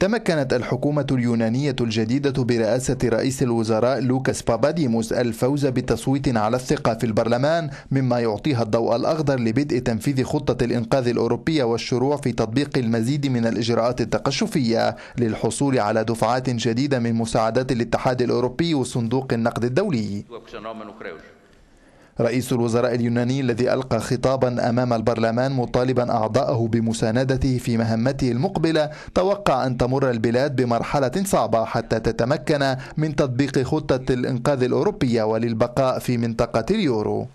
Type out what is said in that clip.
تمكنت الحكومة اليونانية الجديدة برئاسة رئيس الوزراء لوكاس باباديموس الفوز بتصويت على الثقة في البرلمان مما يعطيها الضوء الأخضر لبدء تنفيذ خطة الإنقاذ الأوروبية والشروع في تطبيق المزيد من الإجراءات التقشفية للحصول على دفعات جديدة من مساعدات الاتحاد الأوروبي وصندوق النقد الدولي رئيس الوزراء اليوناني الذي ألقى خطابا أمام البرلمان مطالبا أعضاءه بمساندته في مهمته المقبلة توقع أن تمر البلاد بمرحلة صعبة حتى تتمكن من تطبيق خطة الإنقاذ الأوروبية وللبقاء في منطقة اليورو